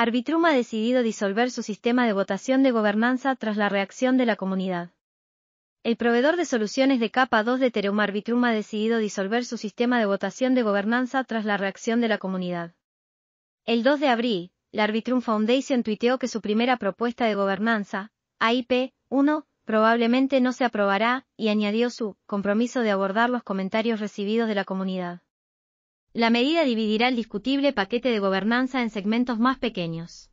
Arbitrum ha decidido disolver su sistema de votación de gobernanza tras la reacción de la comunidad. El proveedor de soluciones de capa 2 de Terum Arbitrum ha decidido disolver su sistema de votación de gobernanza tras la reacción de la comunidad. El 2 de abril, la Arbitrum Foundation tuiteó que su primera propuesta de gobernanza, AIP 1, probablemente no se aprobará, y añadió su compromiso de abordar los comentarios recibidos de la comunidad. La medida dividirá el discutible paquete de gobernanza en segmentos más pequeños.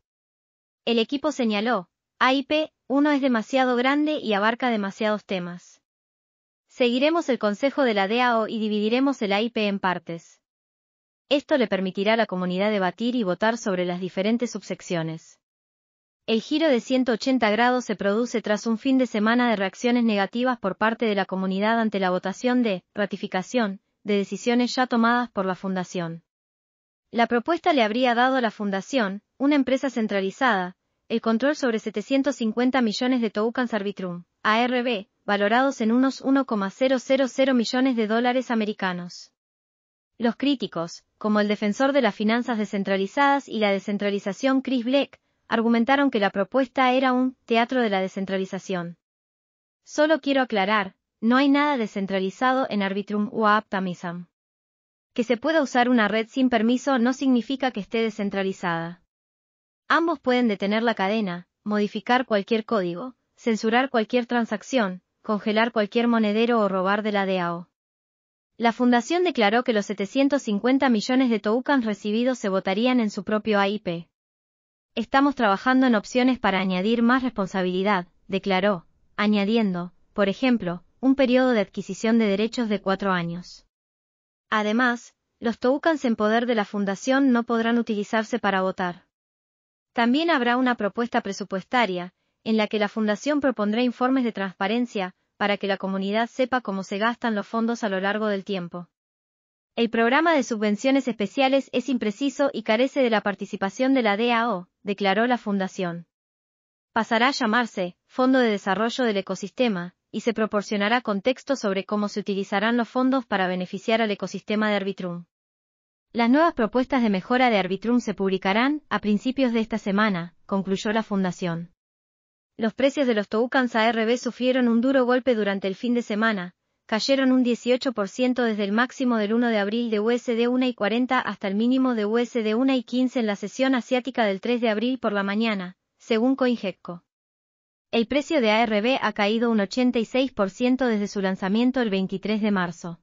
El equipo señaló, AIP 1 es demasiado grande y abarca demasiados temas. Seguiremos el consejo de la DAO y dividiremos el AIP en partes. Esto le permitirá a la comunidad debatir y votar sobre las diferentes subsecciones. El giro de 180 grados se produce tras un fin de semana de reacciones negativas por parte de la comunidad ante la votación de ratificación de decisiones ya tomadas por la Fundación. La propuesta le habría dado a la Fundación, una empresa centralizada, el control sobre 750 millones de tokens arbitrum, ARB, valorados en unos 1,000 millones de dólares americanos. Los críticos, como el defensor de las finanzas descentralizadas y la descentralización Chris Black, argumentaron que la propuesta era un teatro de la descentralización. Solo quiero aclarar, no hay nada descentralizado en Arbitrum o Aptamism. Que se pueda usar una red sin permiso no significa que esté descentralizada. Ambos pueden detener la cadena, modificar cualquier código, censurar cualquier transacción, congelar cualquier monedero o robar de la DAO. La fundación declaró que los 750 millones de tokens recibidos se votarían en su propio AIP. Estamos trabajando en opciones para añadir más responsabilidad, declaró, añadiendo, por ejemplo, un periodo de adquisición de derechos de cuatro años. Además, los tokens en poder de la Fundación no podrán utilizarse para votar. También habrá una propuesta presupuestaria, en la que la Fundación propondrá informes de transparencia, para que la comunidad sepa cómo se gastan los fondos a lo largo del tiempo. El programa de subvenciones especiales es impreciso y carece de la participación de la DAO, declaró la Fundación. Pasará a llamarse Fondo de Desarrollo del Ecosistema, y se proporcionará contexto sobre cómo se utilizarán los fondos para beneficiar al ecosistema de Arbitrum. Las nuevas propuestas de mejora de Arbitrum se publicarán a principios de esta semana, concluyó la fundación. Los precios de los tokens ARB sufrieron un duro golpe durante el fin de semana, cayeron un 18% desde el máximo del 1 de abril de USD 1 y 40 hasta el mínimo de USD 1 y 15 en la sesión asiática del 3 de abril por la mañana, según CoinGecko. El precio de ARB ha caído un 86% desde su lanzamiento el 23 de marzo.